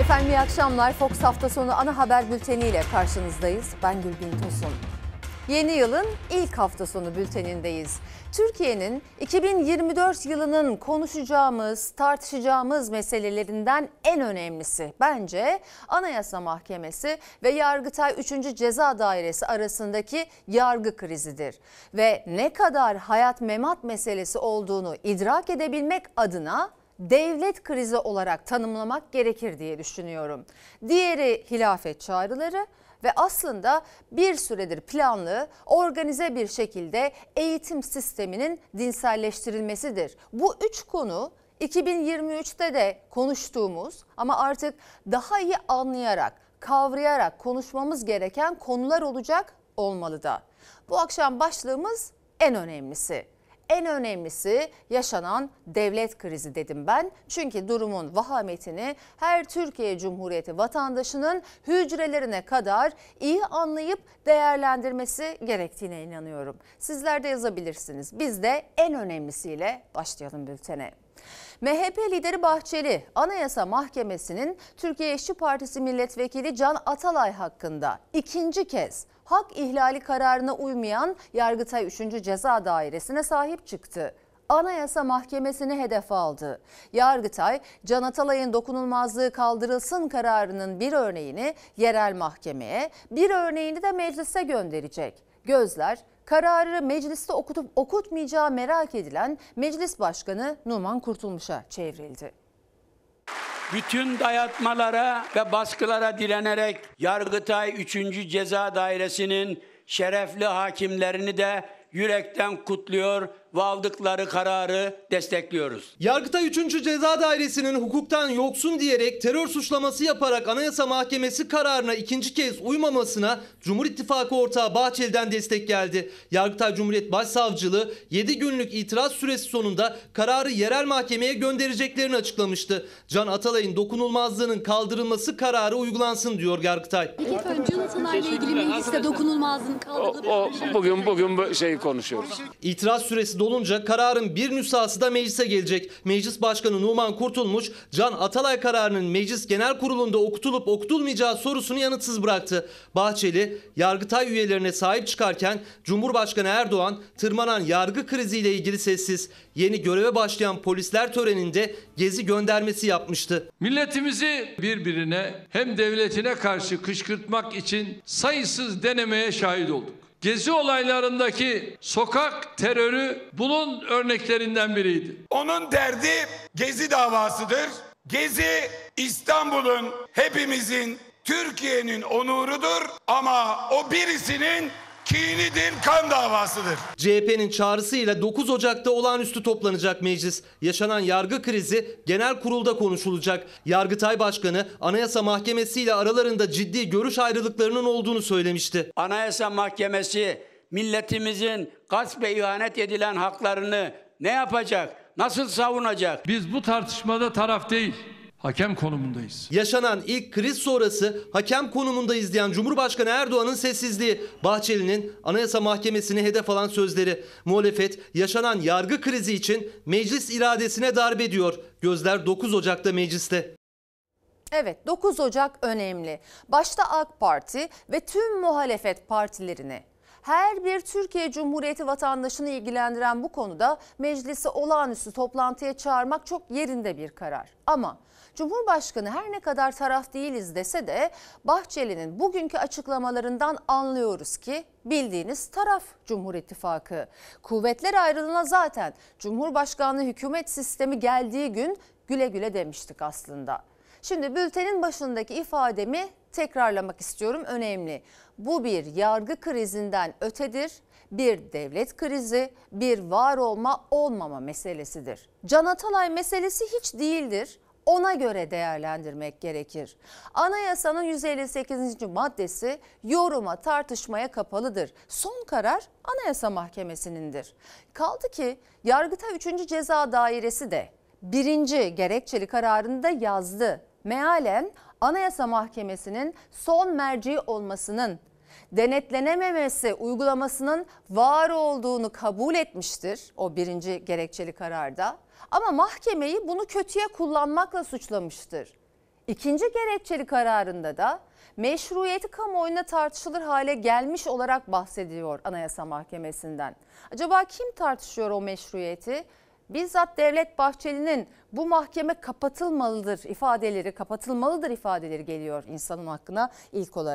Efendim iyi akşamlar. Fox hafta sonu ana haber bülteniyle karşınızdayız. Ben Gülbin Tosun. Yeni yılın ilk hafta sonu bültenindeyiz. Türkiye'nin 2024 yılının konuşacağımız, tartışacağımız meselelerinden en önemlisi bence Anayasa Mahkemesi ve Yargıtay 3. Ceza Dairesi arasındaki yargı krizidir. Ve ne kadar hayat memat meselesi olduğunu idrak edebilmek adına devlet krizi olarak tanımlamak gerekir diye düşünüyorum. Diğeri hilafet çağrıları ve aslında bir süredir planlı, organize bir şekilde eğitim sisteminin dinselleştirilmesidir. Bu üç konu 2023'te de konuştuğumuz ama artık daha iyi anlayarak, kavrayarak konuşmamız gereken konular olacak olmalı da. Bu akşam başlığımız en önemlisi en önemlisi yaşanan devlet krizi dedim ben. Çünkü durumun vahametini her Türkiye Cumhuriyeti vatandaşının hücrelerine kadar iyi anlayıp değerlendirmesi gerektiğine inanıyorum. Sizler de yazabilirsiniz. Biz de en önemlisiyle başlayalım bültene. MHP lideri Bahçeli, Anayasa Mahkemesi'nin Türkiye İşçi Partisi Milletvekili Can Atalay hakkında ikinci kez hak ihlali kararına uymayan Yargıtay 3. Ceza Dairesi'ne sahip çıktı. Anayasa Mahkemesi'ni hedef aldı. Yargıtay, Can Atalay'ın dokunulmazlığı kaldırılsın kararının bir örneğini yerel mahkemeye, bir örneğini de meclise gönderecek. Gözler Kararı mecliste okutup okutmayacağı merak edilen Meclis Başkanı Numan Kurtulmuş'a çevrildi. Bütün dayatmalara ve baskılara direnerek Yargıtay 3. Ceza Dairesi'nin şerefli hakimlerini de yürekten kutluyor ve aldıkları kararı destekliyoruz. Yargıtay 3. Ceza Dairesi'nin hukuktan yoksun diyerek terör suçlaması yaparak Anayasa Mahkemesi kararına ikinci kez uymamasına Cumhur İttifakı ortağı Bahçeli'den destek geldi. Yargıtay Cumhuriyet Başsavcılığı 7 günlük itiraz süresi sonunda kararı yerel mahkemeye göndereceklerini açıklamıştı. Can Atalay'ın dokunulmazlığının kaldırılması kararı uygulansın diyor Yargıtay. Bir dakika Can Atalay'la ilgili mecliste dokunulmazlığın kaldırılması. O, o, bugün bugün şey konuşuyoruz. İtiraz süresi dolunca kararın bir nüshası da meclise gelecek. Meclis Başkanı Numan Kurtulmuş, Can Atalay kararının meclis genel kurulunda okutulup okutulmayacağı sorusunu yanıtsız bıraktı. Bahçeli, Yargıtay üyelerine sahip çıkarken Cumhurbaşkanı Erdoğan tırmanan yargı kriziyle ilgili sessiz. Yeni göreve başlayan polisler töreninde gezi göndermesi yapmıştı. Milletimizi birbirine hem devletine karşı kışkırtmak için sayısız denemeye şahit olduk. Gezi olaylarındaki sokak terörü bunun örneklerinden biriydi. Onun derdi Gezi davasıdır. Gezi İstanbul'un hepimizin Türkiye'nin onurudur ama o birisinin çiğnidir, kan davasıdır. CHP'nin çağrısıyla 9 Ocak'ta olağanüstü toplanacak meclis. Yaşanan yargı krizi genel kurulda konuşulacak. Yargıtay Başkanı Anayasa Mahkemesi ile aralarında ciddi görüş ayrılıklarının olduğunu söylemişti. Anayasa Mahkemesi milletimizin gasp ve ihanet edilen haklarını ne yapacak? Nasıl savunacak? Biz bu tartışmada taraf değil hakem konumundayız. Yaşanan ilk kriz sonrası hakem konumunda izleyen Cumhurbaşkanı Erdoğan'ın sessizliği, Bahçeli'nin Anayasa Mahkemesi'ni hedef alan sözleri. Muhalefet yaşanan yargı krizi için meclis iradesine darbe diyor. Gözler 9 Ocak'ta mecliste. Evet 9 Ocak önemli. Başta AK Parti ve tüm muhalefet partilerine her bir Türkiye Cumhuriyeti vatandaşını ilgilendiren bu konuda meclisi olağanüstü toplantıya çağırmak çok yerinde bir karar. Ama Cumhurbaşkanı her ne kadar taraf değiliz dese de Bahçeli'nin bugünkü açıklamalarından anlıyoruz ki bildiğiniz taraf Cumhur İttifakı. Kuvvetler ayrılığına zaten Cumhurbaşkanlığı hükümet sistemi geldiği gün güle güle demiştik aslında. Şimdi bültenin başındaki ifademi tekrarlamak istiyorum önemli. Bu bir yargı krizinden ötedir, bir devlet krizi, bir var olma olmama meselesidir. Can Atalay meselesi hiç değildir ona göre değerlendirmek gerekir. Anayasanın 158. maddesi yoruma tartışmaya kapalıdır. Son karar Anayasa Mahkemesi'nindir. Kaldı ki Yargıtay 3. Ceza Dairesi de birinci gerekçeli kararında yazdı. Mealen Anayasa Mahkemesi'nin son merci olmasının denetlenememesi uygulamasının var olduğunu kabul etmiştir o birinci gerekçeli kararda. Ama mahkemeyi bunu kötüye kullanmakla suçlamıştır. İkinci gerekçeli kararında da meşruiyeti kamuoyunda tartışılır hale gelmiş olarak bahsediyor Anayasa Mahkemesi'nden. Acaba kim tartışıyor o meşruiyeti? Bizzat Devlet Bahçeli'nin bu mahkeme kapatılmalıdır ifadeleri, kapatılmalıdır ifadeleri geliyor insanın hakkına ilk olarak.